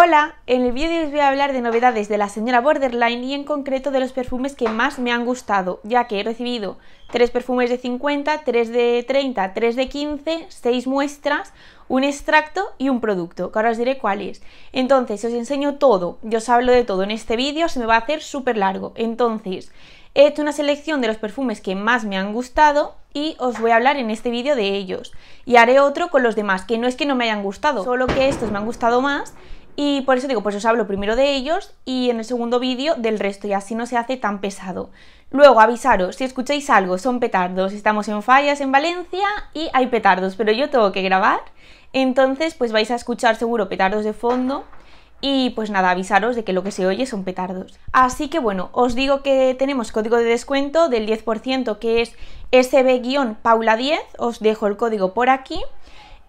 Hola, en el vídeo os voy a hablar de novedades de la señora Borderline y en concreto de los perfumes que más me han gustado, ya que he recibido tres perfumes de 50, 3 de 30, 3 de 15, 6 muestras, un extracto y un producto, que ahora os diré cuál es. Entonces, os enseño todo, yo os hablo de todo en este vídeo, se me va a hacer súper largo. Entonces, he hecho una selección de los perfumes que más me han gustado y os voy a hablar en este vídeo de ellos. Y haré otro con los demás, que no es que no me hayan gustado, solo que estos me han gustado más y por eso digo, pues os hablo primero de ellos y en el segundo vídeo del resto y así no se hace tan pesado. Luego avisaros, si escucháis algo, son petardos, estamos en fallas en Valencia y hay petardos, pero yo tengo que grabar, entonces pues vais a escuchar seguro petardos de fondo y pues nada, avisaros de que lo que se oye son petardos. Así que bueno, os digo que tenemos código de descuento del 10% que es sb-paula10, os dejo el código por aquí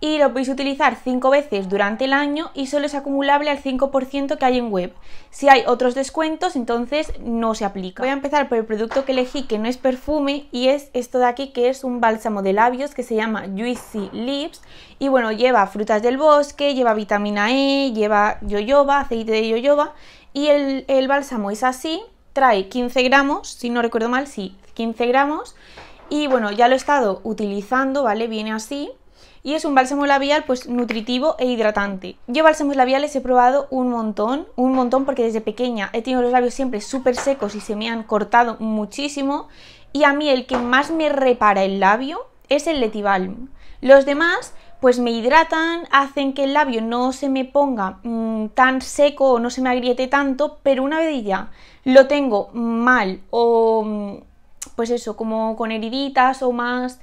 y lo podéis utilizar 5 veces durante el año y solo es acumulable al 5% que hay en web. Si hay otros descuentos, entonces no se aplica. Voy a empezar por el producto que elegí que no es perfume y es esto de aquí que es un bálsamo de labios que se llama Juicy Lips y bueno, lleva frutas del bosque, lleva vitamina E, lleva yoyoba, aceite de yoyoba y el, el bálsamo es así, trae 15 gramos, si no recuerdo mal, sí, 15 gramos y bueno, ya lo he estado utilizando, ¿vale? Viene así y es un bálsamo labial pues nutritivo e hidratante. Yo bálsamos labiales he probado un montón, un montón porque desde pequeña he tenido los labios siempre súper secos y se me han cortado muchísimo y a mí el que más me repara el labio es el Letibalm. Los demás pues me hidratan, hacen que el labio no se me ponga mm, tan seco o no se me agriete tanto, pero una vez ya lo tengo mal o mm, pues eso, como con heriditas o más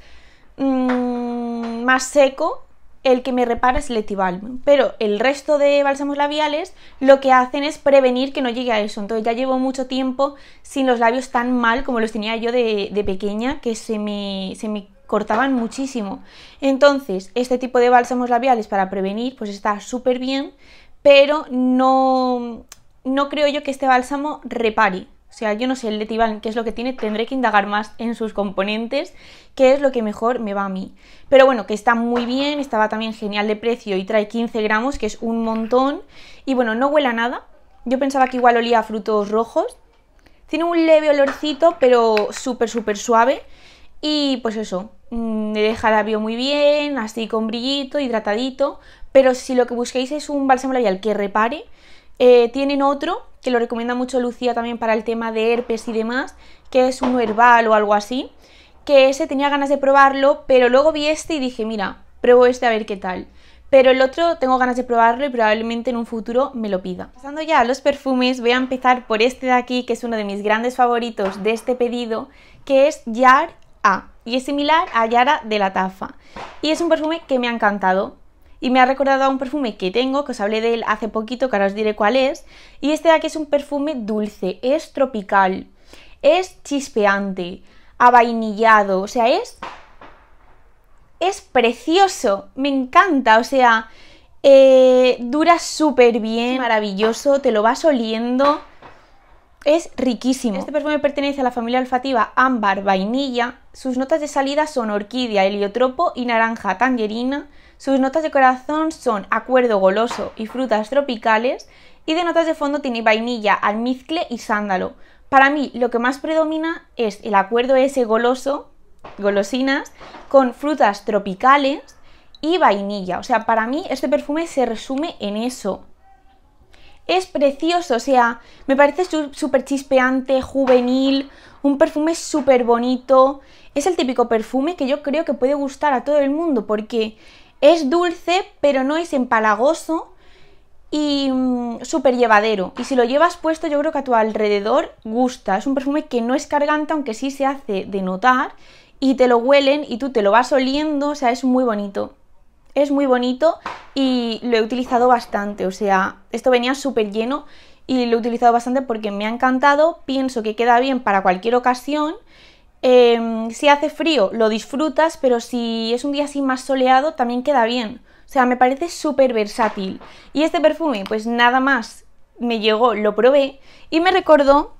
Mm, más seco, el que me repara es Letival pero el resto de bálsamos labiales lo que hacen es prevenir que no llegue a eso. Entonces ya llevo mucho tiempo sin los labios tan mal como los tenía yo de, pequeña, que se me, se me cortaban muchísimo. Entonces, este tipo de bálsamos labiales para prevenir, pues está súper bien, pero no, no creo yo que este bálsamo repare. O sea, yo no sé el letival qué es lo que tiene, tendré que indagar más en sus componentes, qué es lo que mejor me va a mí. Pero bueno, que está muy bien, estaba también genial de precio y trae 15 gramos, que es un montón. Y bueno, no huele nada. Yo pensaba que igual olía a frutos rojos. Tiene un leve olorcito, pero súper, súper suave. Y pues eso, me mm, deja el labio muy bien, así con brillito, hidratadito. Pero si lo que busquéis es un bálsamo labial que repare, eh, tienen otro que lo recomienda mucho Lucía también para el tema de herpes y demás, que es un herbal o algo así, que ese tenía ganas de probarlo, pero luego vi este y dije, mira, pruebo este a ver qué tal. Pero el otro tengo ganas de probarlo y probablemente en un futuro me lo pida. Pasando ya a los perfumes, voy a empezar por este de aquí, que es uno de mis grandes favoritos de este pedido, que es Yar A. Y es similar a Yara de la Tafa. Y es un perfume que me ha encantado y me ha recordado a un perfume que tengo, que os hablé de él hace poquito, que ahora os diré cuál es. Y este de aquí es un perfume dulce, es tropical, es chispeante, avainillado, o sea, es... Es precioso, me encanta, o sea, eh, dura súper bien, maravilloso, te lo vas oliendo, es riquísimo. Este perfume pertenece a la familia olfativa ámbar vainilla, sus notas de salida son orquídea, heliotropo y naranja tangerina, sus notas de corazón son acuerdo goloso y frutas tropicales y de notas de fondo tiene vainilla, almizcle y sándalo. Para mí lo que más predomina es el acuerdo ese goloso, golosinas, con frutas tropicales y vainilla. O sea, para mí este perfume se resume en eso. Es precioso, o sea, me parece súper chispeante, juvenil, un perfume súper bonito. Es el típico perfume que yo creo que puede gustar a todo el mundo porque es dulce, pero no es empalagoso y mm, súper llevadero. Y si lo llevas puesto, yo creo que a tu alrededor gusta. Es un perfume que no es cargante, aunque sí se hace de notar. Y te lo huelen y tú te lo vas oliendo. O sea, es muy bonito. Es muy bonito y lo he utilizado bastante. O sea, esto venía súper lleno y lo he utilizado bastante porque me ha encantado. Pienso que queda bien para cualquier ocasión. Em, si hace frío, lo disfrutas, pero si es un día así más soleado, también queda bien. O sea, me parece súper versátil. Y este perfume, pues nada más me llegó, lo probé y me recordó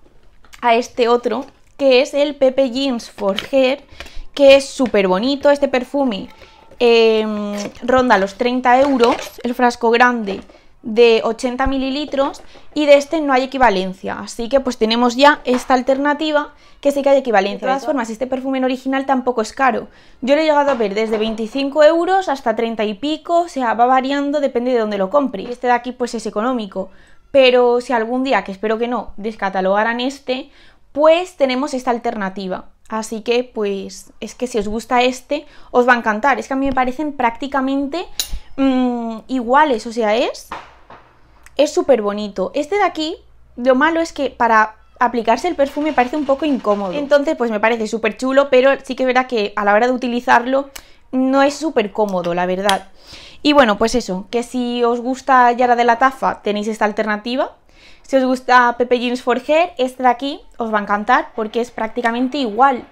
a este otro, que es el Pepe Jeans for Hair, que es súper bonito. Este perfume em, ronda los 30 euros, el frasco grande de 80 mililitros y de este no hay equivalencia. Así que pues tenemos ya esta alternativa que sí que hay equivalencia. De todas formas, este perfume en original tampoco es caro. Yo lo he llegado a ver desde 25 euros hasta 30 y pico, o sea, va variando, depende de dónde lo compre. Este de aquí pues es económico, pero si algún día, que espero que no, descatalogaran este, pues tenemos esta alternativa. Así que pues es que si os gusta este, os va a encantar. Es que a mí me parecen prácticamente mm, iguales, o sea, es es súper bonito. Este de aquí, lo malo es que para aplicarse el perfume parece un poco incómodo. Entonces, pues me parece súper chulo, pero sí que verá que a la hora de utilizarlo no es súper cómodo, la verdad. Y bueno, pues eso, que si os gusta Yara de la Tafa, tenéis esta alternativa. Si os gusta Pepe Jeans for Hair, este de aquí os va a encantar porque es prácticamente igual.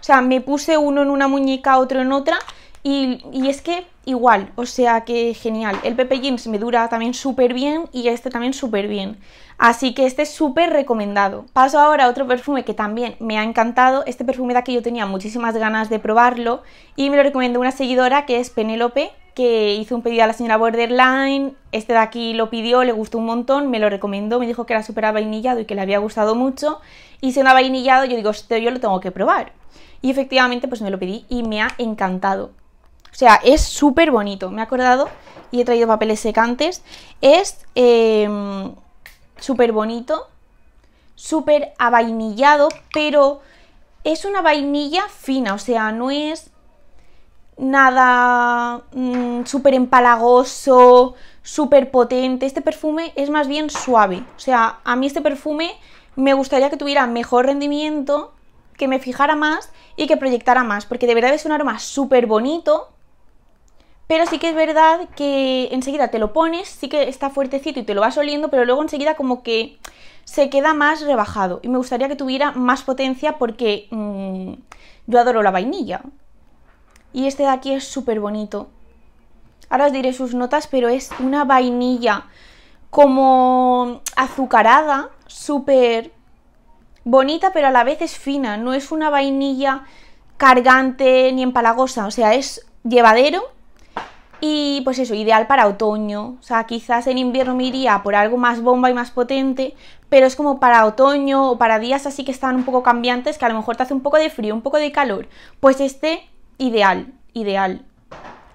O sea, me puse uno en una muñeca, otro en otra y, y es que igual, o sea que genial. El Pepe Jeans me dura también súper bien y este también súper bien. Así que este es súper recomendado. Paso ahora a otro perfume que también me ha encantado. Este perfume de aquí yo tenía muchísimas ganas de probarlo y me lo recomendó una seguidora que es Penélope, que hizo un pedido a la señora Borderline. Este de aquí lo pidió, le gustó un montón, me lo recomendó, me dijo que era súper avainillado y que le había gustado mucho. Y siendo vainillado yo digo, este yo lo tengo que probar. Y efectivamente pues me lo pedí y me ha encantado. O sea, es súper bonito. Me he acordado y he traído papeles secantes. Es em, súper bonito, súper avainillado, pero es una vainilla fina, o sea, no es nada mm, súper empalagoso, súper potente. Este perfume es más bien suave. O sea, a mí este perfume me gustaría que tuviera mejor rendimiento, que me fijara más y que proyectara más, porque de verdad es un aroma súper bonito pero sí que es verdad que enseguida te lo pones, sí que está fuertecito y te lo vas oliendo, pero luego enseguida como que se queda más rebajado. Y me gustaría que tuviera más potencia porque mm, yo adoro la vainilla. Y este de aquí es súper bonito. Ahora os diré sus notas, pero es una vainilla como azucarada, súper bonita, pero a la vez es fina. No es una vainilla cargante ni empalagosa, o sea, es llevadero y pues eso, ideal para otoño. O sea, quizás en invierno me iría por algo más bomba y más potente, pero es como para otoño o para días así que están un poco cambiantes, que a lo mejor te hace un poco de frío, un poco de calor. Pues este, ideal, ideal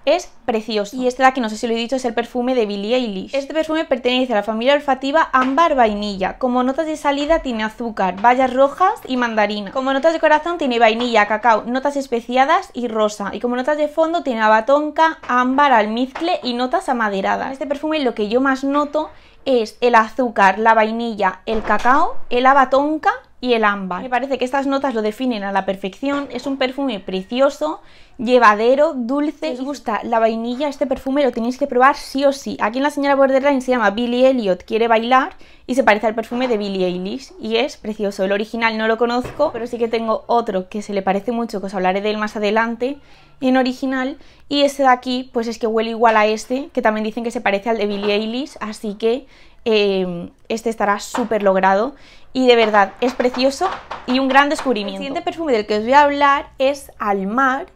es precioso. Y este de aquí, no sé si lo he dicho, es el perfume de Billie Eilish. Este perfume pertenece a la familia olfativa ámbar vainilla. Como notas de salida tiene azúcar, bayas rojas y mandarina. Como notas de corazón tiene vainilla, cacao, notas especiadas y rosa. Y como notas de fondo tiene abatonca, ámbar, almizcle y notas amaderadas. este perfume lo que yo más noto es el azúcar, la vainilla, el cacao, el abatonca y el ámbar. Me parece que estas notas lo definen a la perfección, es un perfume precioso, llevadero, dulce, os gusta la vainilla, este perfume lo tenéis que probar sí o sí. Aquí en la señora Borderline se llama Billie Elliot quiere bailar y se parece al perfume de Billie Eilish y es precioso. El original no lo conozco, pero sí que tengo otro que se le parece mucho, que os hablaré de él más adelante en original y este de aquí pues es que huele igual a este, que también dicen que se parece al de Billie Eilish, así que Em, este estará súper logrado y de verdad es precioso y un gran descubrimiento. El siguiente perfume del que os voy a hablar es Almar,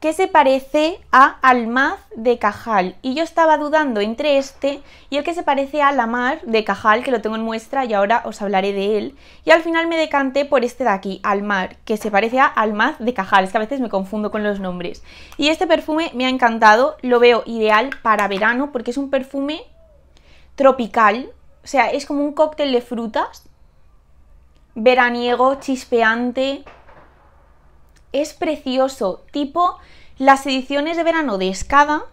que se parece a Almaz de Cajal y yo estaba dudando entre este y el que se parece a mar de Cajal, que lo tengo en muestra y ahora os hablaré de él. Y al final me decanté por este de aquí, Almar, que se parece a Almaz de Cajal, es que a veces me confundo con los nombres. Y este perfume me ha encantado, lo veo ideal para verano porque es un perfume tropical, o sea, es como un cóctel de frutas. Veraniego, chispeante. Es precioso. Tipo las ediciones de verano de Escada,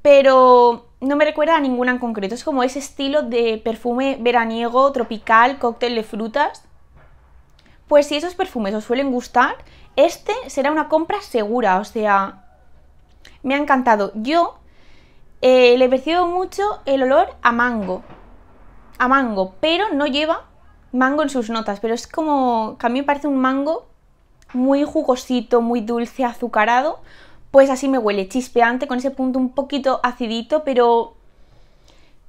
pero no me recuerda a ninguna en concreto. Es como ese estilo de perfume veraniego, tropical, cóctel de frutas. Pues si esos perfumes os suelen gustar, este será una compra segura. O sea, me ha encantado. Yo eh, le percibo mucho el olor a mango a mango, pero no lleva mango en sus notas, pero es como que a mí me parece un mango muy jugosito, muy dulce, azucarado, pues así me huele, chispeante, con ese punto un poquito acidito, pero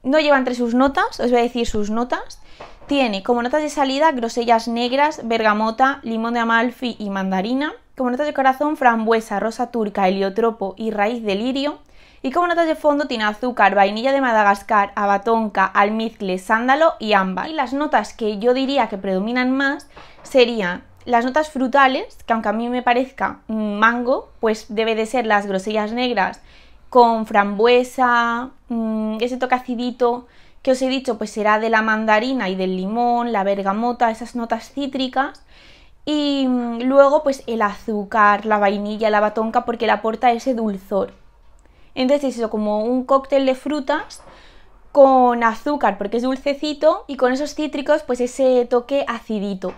no lleva entre sus notas, os voy a decir sus notas. Tiene como notas de salida grosellas negras, bergamota, limón de amalfi y mandarina. Como notas de corazón, frambuesa, rosa turca, heliotropo y raíz de lirio y como notas de fondo tiene azúcar, vainilla de Madagascar, abatonca, almizcle, sándalo y ámbar. Y las notas que yo diría que predominan más serían las notas frutales, que aunque a mí me parezca mango, pues debe de ser las grosellas negras con frambuesa, mm, ese toque acidito que os he dicho, pues será de la mandarina y del limón, la bergamota, esas notas cítricas. Y mm, luego pues el azúcar, la vainilla, la batonca, porque le aporta ese dulzor. Entonces es como un cóctel de frutas con azúcar porque es dulcecito y con esos cítricos pues ese toque acidito.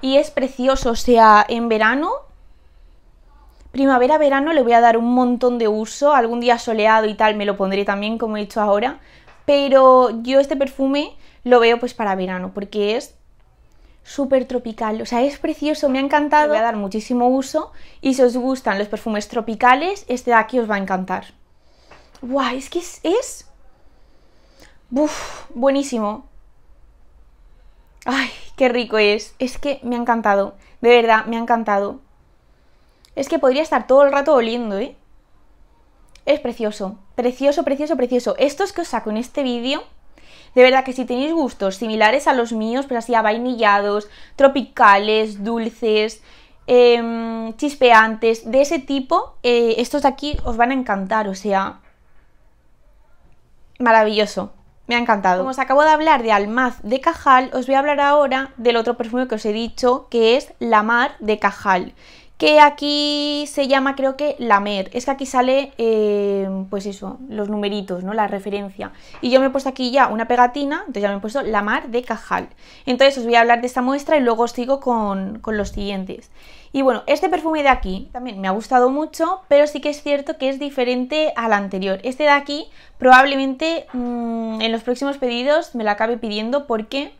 Y es precioso, o sea, en verano, primavera, verano le voy a dar un montón de uso, algún día soleado y tal me lo pondré también como he dicho ahora, pero yo este perfume lo veo pues para verano porque es súper tropical, o sea, es precioso, me ha encantado, le voy a dar muchísimo uso y si os gustan los perfumes tropicales, este de aquí os va a encantar. ¡Guau! Es que es. buenísimo. Ay, qué rico es. Es que me ha encantado. De verdad, me ha encantado. Es que podría estar todo el rato oliendo, ¿eh? Es precioso. Precioso, precioso, precioso. Estos que os saco en este vídeo, de verdad que si tenéis gustos similares a los míos, pero pues así a vainillados, tropicales, dulces, em, chispeantes, de ese tipo, eh, estos de aquí os van a encantar. O sea, maravilloso. Me ha encantado. Como os acabo de hablar de Almaz de Cajal, os voy a hablar ahora del otro perfume que os he dicho, que es La Mar de Cajal que aquí se llama creo que la mer, es que aquí sale eh, pues eso, los numeritos, ¿no? La referencia. Y yo me he puesto aquí ya una pegatina, entonces ya me he puesto la mar de Cajal. Entonces os voy a hablar de esta muestra y luego os sigo con, con los siguientes. Y bueno, este perfume de aquí también me ha gustado mucho, pero sí que es cierto que es diferente al anterior. Este de aquí probablemente mm, en los próximos pedidos me lo acabe pidiendo porque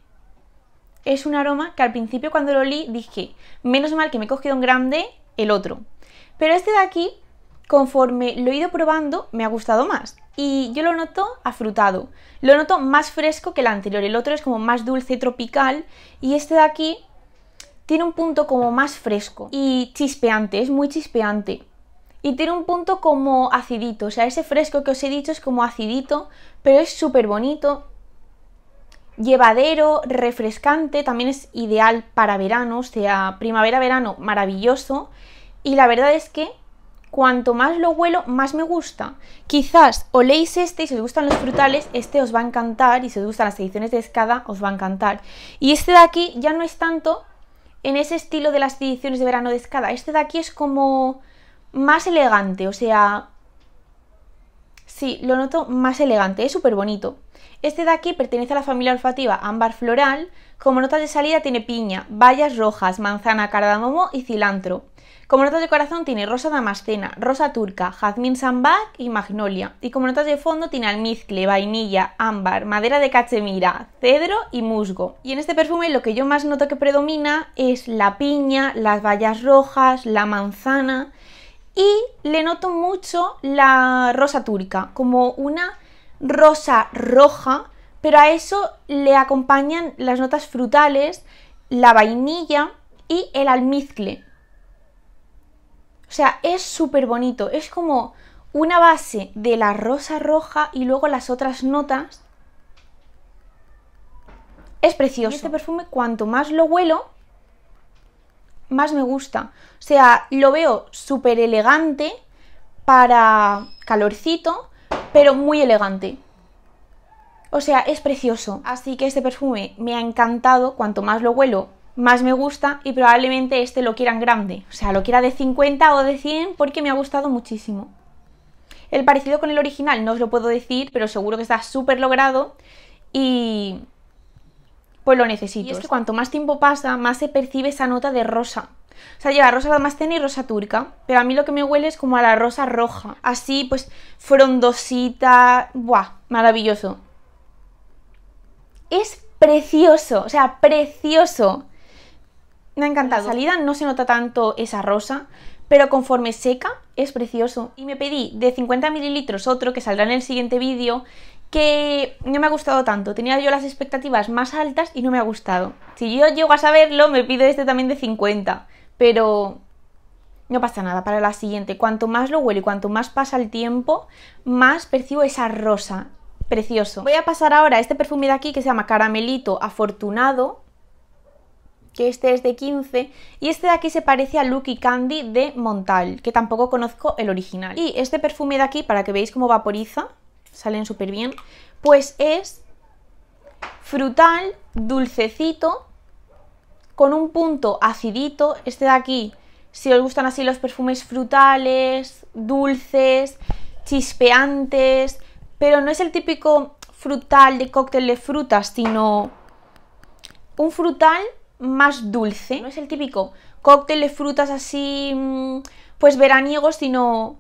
es un aroma que al principio cuando lo olí dije, menos mal que me he cogido un grande el otro. Pero este de aquí, conforme lo he ido probando, me ha gustado más. Y yo lo noto afrutado, lo noto más fresco que el anterior. El otro es como más dulce, tropical, y este de aquí tiene un punto como más fresco y chispeante, es muy chispeante. Y tiene un punto como acidito, o sea, ese fresco que os he dicho es como acidito, pero es súper bonito, llevadero, refrescante, también es ideal para verano, o sea, primavera-verano, maravilloso. Y la verdad es que cuanto más lo huelo, más me gusta. Quizás oléis este y si os gustan los frutales, este os va a encantar, y si os gustan las ediciones de escada, os va a encantar. Y este de aquí ya no es tanto, en ese estilo de las ediciones de verano de escada. Este de aquí es como más elegante, o sea, sí, lo noto más elegante, es súper bonito. Este de aquí pertenece a la familia olfativa ámbar floral, como notas de salida tiene piña, bayas rojas, manzana, cardamomo y cilantro. Como notas de corazón tiene rosa damascena, rosa turca, jazmín sambac y magnolia. Y como notas de fondo tiene almizcle, vainilla, ámbar, madera de cachemira, cedro y musgo. Y en este perfume lo que yo más noto que predomina es la piña, las bayas rojas, la manzana y le noto mucho la rosa turca, como una rosa roja, pero a eso le acompañan las notas frutales, la vainilla y el almizcle, o sea, es súper bonito, es como una base de la rosa roja y luego las otras notas. Es precioso. este perfume, cuanto más lo huelo, más me gusta. O sea, lo veo súper elegante para calorcito, pero muy elegante. O sea, es precioso. Así que este perfume me ha encantado. Cuanto más lo huelo, más me gusta y probablemente este lo quieran grande, o sea, lo quiera de 50 o de 100 porque me ha gustado muchísimo. El parecido con el original no os lo puedo decir, pero seguro que está súper logrado y pues lo necesito. Y es que cuanto más tiempo pasa, más se percibe esa nota de rosa. O sea, lleva rosa damascena y rosa turca, pero a mí lo que me huele es como a la rosa roja. Así, pues, frondosita, ¡buah! Maravilloso. Es precioso, o sea, precioso. Me ha encantado. La salida no se nota tanto esa rosa, pero conforme seca es precioso. Y me pedí de 50 mililitros otro que saldrá en el siguiente vídeo que no me ha gustado tanto. Tenía yo las expectativas más altas y no me ha gustado. Si yo llego a saberlo, me pido este también de 50, pero no pasa nada para la siguiente. Cuanto más lo huelo y cuanto más pasa el tiempo, más percibo esa rosa. Precioso. Voy a pasar ahora a este perfume de aquí que se llama Caramelito Afortunado que este es de 15, y este de aquí se parece a Lucky Candy de Montal, que tampoco conozco el original. Y este perfume de aquí, para que veáis cómo vaporiza, salen súper bien, pues es frutal, dulcecito, con un punto acidito, este de aquí, si os gustan así los perfumes frutales, dulces, chispeantes, pero no es el típico frutal de cóctel de frutas, sino un frutal más dulce. No es el típico cóctel de frutas así, mm, pues veraniegos, sino,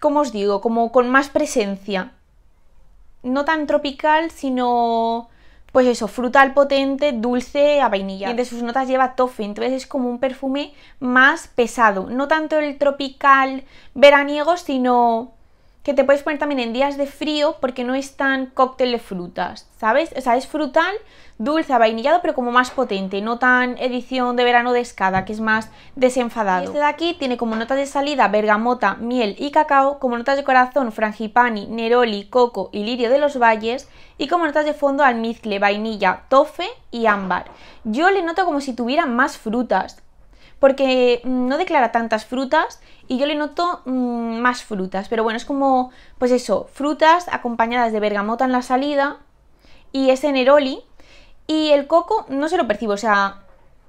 como os digo, como con más presencia. No tan tropical, sino, pues eso, frutal potente, dulce a vainilla. Y de sus notas lleva toffee, entonces es como un perfume más pesado. No tanto el tropical veraniego, sino que te puedes poner también en días de frío porque no es tan cóctel de frutas, ¿sabes? O sea, es frutal, dulce, vainillado, pero como más potente, no tan edición de verano de escada, que es más desenfadado. Este de aquí tiene como notas de salida bergamota, miel y cacao, como notas de corazón frangipani, neroli, coco y lirio de los valles, y como notas de fondo almizcle, vainilla, tofe y ámbar. Yo le noto como si tuviera más frutas, porque mm, no declara tantas frutas y yo le noto mm, más frutas, pero bueno, es como, pues eso, frutas acompañadas de bergamota en la salida y ese neroli y el coco no se lo percibo, o sea,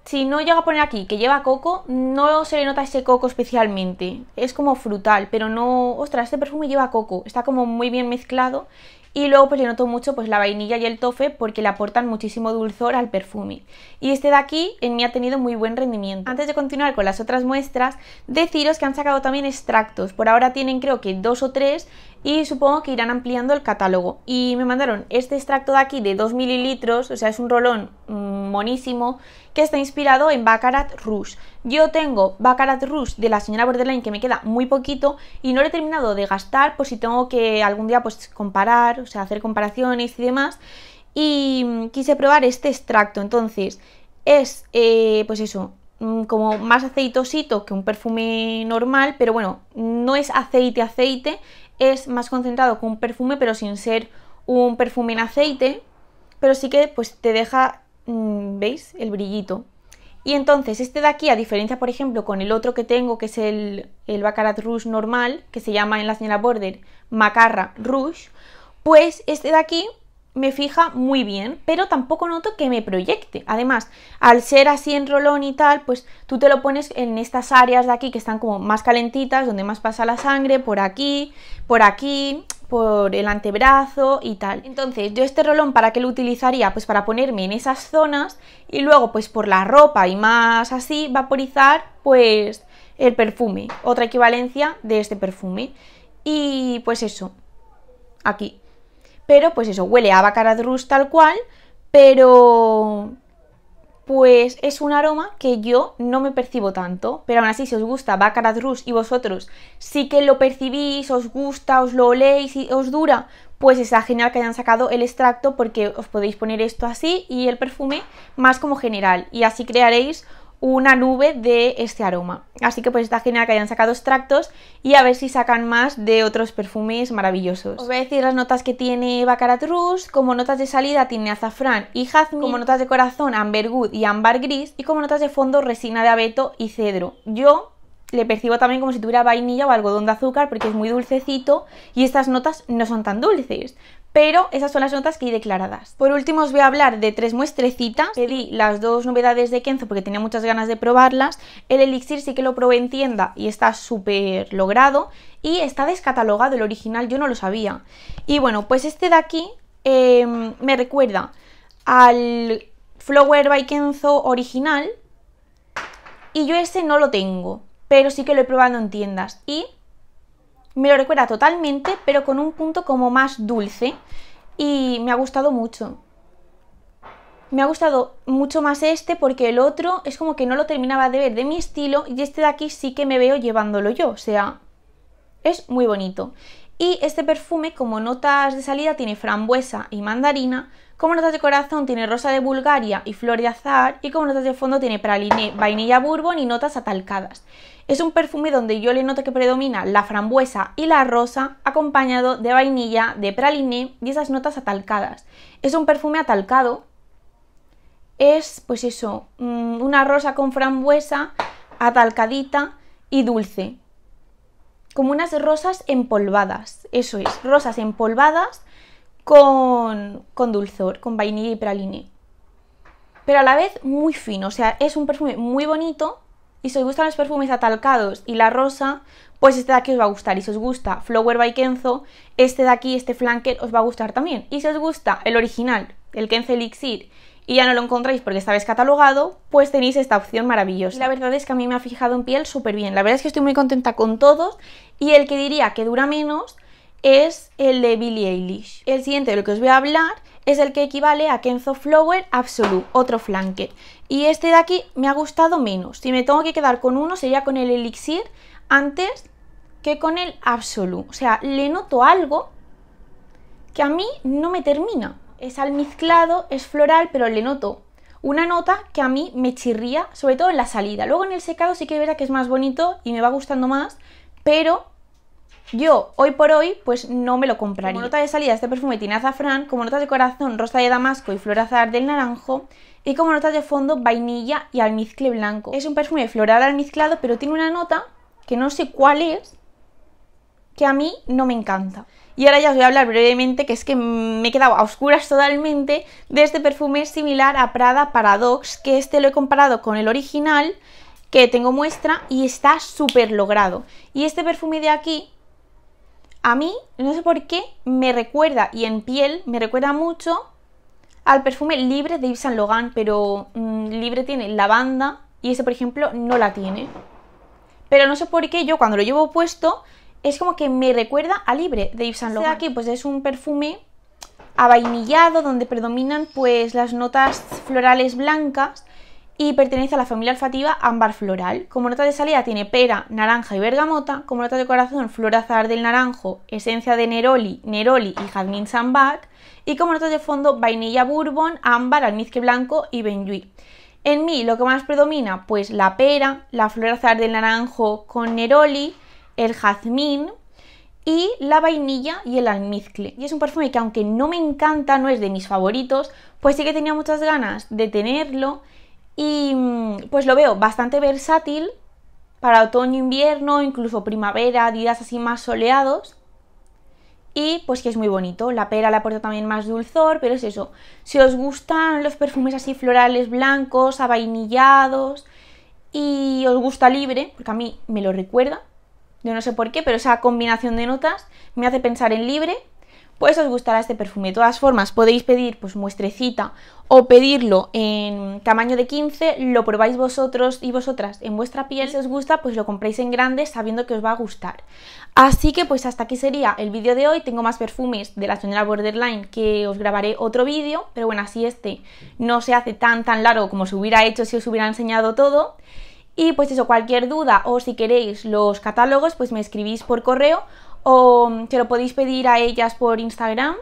si no llega a poner aquí que lleva coco, no se le nota ese coco especialmente. Es como frutal, pero no. Ostras, este perfume lleva coco. Está como muy bien mezclado y luego pues le noto mucho pues la vainilla y el tofe porque le aportan muchísimo dulzor al perfume. Y este de aquí en mí ha tenido muy buen rendimiento. Antes de continuar con las otras muestras, deciros que han sacado también extractos. Por ahora tienen creo que dos o tres y supongo que irán ampliando el catálogo. Y me mandaron este extracto de aquí de 2 mililitros, o sea, es un rolón mm, monísimo, que está inspirado en Baccarat Rouge. Yo tengo Baccarat Rouge de la señora Borderline que me queda muy poquito y no lo he terminado de gastar pues si tengo que algún día pues comparar, o sea, hacer comparaciones y demás. Y mm, quise probar este extracto, entonces es, eh, pues eso, mm, como más aceitosito que un perfume normal, pero bueno, no es aceite aceite, es más concentrado con un perfume, pero sin ser un perfume en aceite, pero sí que pues te deja, mm, ¿veis? El brillito. Y entonces este de aquí, a diferencia por ejemplo con el otro que tengo, que es el, el Baccarat Rouge normal, que se llama en la señora Border Macarra Rouge, pues este de aquí me fija muy bien, pero tampoco noto que me proyecte. Además, al ser así en rolón y tal, pues tú te lo pones en estas áreas de aquí que están como más calentitas, donde más pasa la sangre, por aquí, por aquí, por el antebrazo y tal. Entonces, yo este rolón, ¿para qué lo utilizaría? Pues para ponerme en esas zonas y luego, pues por la ropa y más así, vaporizar, pues el perfume, otra equivalencia de este perfume. Y pues eso, aquí. Pero pues eso, huele a Drus tal cual, pero pues es un aroma que yo no me percibo tanto, pero aún así si os gusta Baccarat y vosotros sí que lo percibís, os gusta, os lo oléis y os dura, pues es genial que hayan sacado el extracto porque os podéis poner esto así y el perfume más como general y así crearéis una nube de este aroma. Así que pues está genial que hayan sacado extractos y a ver si sacan más de otros perfumes maravillosos. Os voy a decir las notas que tiene Baccarat Rouge, como notas de salida tiene azafrán y jazmín, como notas de corazón Ambergood y ámbar gris y como notas de fondo resina de abeto y cedro. Yo le percibo también como si tuviera vainilla o algodón de azúcar porque es muy dulcecito y estas notas no son tan dulces pero esas son las notas que hay declaradas. Por último os voy a hablar de tres muestrecitas. Pedí las dos novedades de Kenzo porque tenía muchas ganas de probarlas. El elixir sí que lo probé en tienda y está súper logrado. Y está descatalogado el original, yo no lo sabía. Y bueno, pues este de aquí em, me recuerda al Flower by Kenzo original. Y yo ese no lo tengo, pero sí que lo he probado en tiendas. Y me lo recuerda totalmente, pero con un punto como más dulce y me ha gustado mucho. Me ha gustado mucho más este porque el otro es como que no lo terminaba de ver de mi estilo y este de aquí sí que me veo llevándolo yo, o sea, es muy bonito. Y este perfume, como notas de salida, tiene frambuesa y mandarina, como notas de corazón tiene rosa de Bulgaria y flor de azahar y como notas de fondo tiene praliné, vainilla bourbon y notas atalcadas. Es un perfume donde yo le noto que predomina la frambuesa y la rosa, acompañado de vainilla, de praliné y esas notas atalcadas. Es un perfume atalcado. Es, pues eso, mm, una rosa con frambuesa, atalcadita y dulce. Como unas rosas empolvadas, eso es, rosas empolvadas con, dulzor, con vainilla y praliné. Pero a la vez muy fino, o sea, es un perfume muy bonito y si os gustan los perfumes atalcados y la rosa, pues este de aquí os va a gustar. Y si os gusta Flower by Kenzo, este de aquí, este flanker, os va a gustar también. Y si os gusta el original, el Kenzo Elixir, y ya no lo encontráis porque está catalogado, pues tenéis esta opción maravillosa. la verdad es que a mí me ha fijado en piel súper bien. La verdad es que estoy muy contenta con todos y el que diría que dura menos es el de Billie Eilish. El siguiente de lo que os voy a hablar es el que equivale a Kenzo Flower Absolute, otro flanker Y este de aquí me ha gustado menos. Si me tengo que quedar con uno sería con el Elixir antes que con el Absolute. O sea, le noto algo que a mí no me termina. Es almizclado, es floral, pero le noto una nota que a mí me chirría, sobre todo en la salida. Luego en el secado sí que es que es más bonito y me va gustando más, pero yo, hoy por hoy, pues no me lo compraría. Como nota de salida, este perfume tiene azafrán, como nota de corazón, rosa de damasco y flor azar del naranjo, y como nota de fondo, vainilla y almizcle blanco. Es un perfume floral almizclado, pero tiene una nota que no sé cuál es, que a mí no me encanta. Y ahora ya os voy a hablar brevemente, que es que me he quedado a oscuras totalmente, de este perfume similar a Prada Paradox, que este lo he comparado con el original, que tengo muestra, y está súper logrado. Y este perfume de aquí a mí, no sé por qué, me recuerda, y en piel me recuerda mucho al perfume Libre de Yves Saint Laurent, pero mm, Libre tiene lavanda y ese, por ejemplo, no la tiene. Pero no sé por qué yo cuando lo llevo puesto es como que me recuerda a Libre de Yves Saint Laurent. aquí pues es un perfume avainillado donde predominan pues las notas florales blancas y pertenece a la familia olfativa ámbar floral. Como nota de salida tiene pera, naranja y bergamota. Como nota de corazón, flor azar del naranjo, esencia de neroli, neroli y jazmín sambac. Y como nota de fondo, vainilla bourbon, ámbar, almizcle blanco y benjuí. En mí lo que más predomina, pues la pera, la flor azar del naranjo con neroli, el jazmín y la vainilla y el almizcle. Y es un perfume que aunque no me encanta, no es de mis favoritos, pues sí que tenía muchas ganas de tenerlo y mm, pues lo veo bastante versátil para otoño, invierno, incluso primavera, días así más soleados. Y pues que es muy bonito. La pera le aporta también más dulzor, pero es eso. Si os gustan los perfumes así florales blancos, avainillados y os gusta libre, porque a mí me lo recuerda, yo no sé por qué, pero esa combinación de notas me hace pensar en libre pues os gustará este perfume. De todas formas, podéis pedir pues muestrecita o pedirlo en tamaño de 15, lo probáis vosotros y vosotras en vuestra piel. Si os gusta, pues lo compráis en grande sabiendo que os va a gustar. Así que pues hasta aquí sería el vídeo de hoy. Tengo más perfumes de la señora Borderline que os grabaré otro vídeo, pero bueno, así este no se hace tan tan largo como se hubiera hecho si os hubiera enseñado todo. Y pues eso, cualquier duda o si queréis los catálogos, pues me escribís por correo o que lo podéis pedir a ellas por Instagram.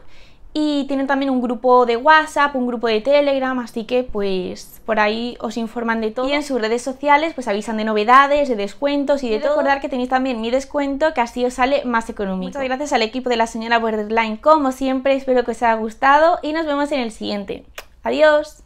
Y tienen también un grupo de WhatsApp, un grupo de Telegram, así que pues por ahí os informan de todo. Y en sus redes sociales pues avisan de novedades, de descuentos y de todo. Recordar que tenéis también mi descuento que así os sale más económico. Muchas gracias al equipo de la señora Borderline como siempre, espero que os haya gustado y nos vemos en el siguiente. Adiós.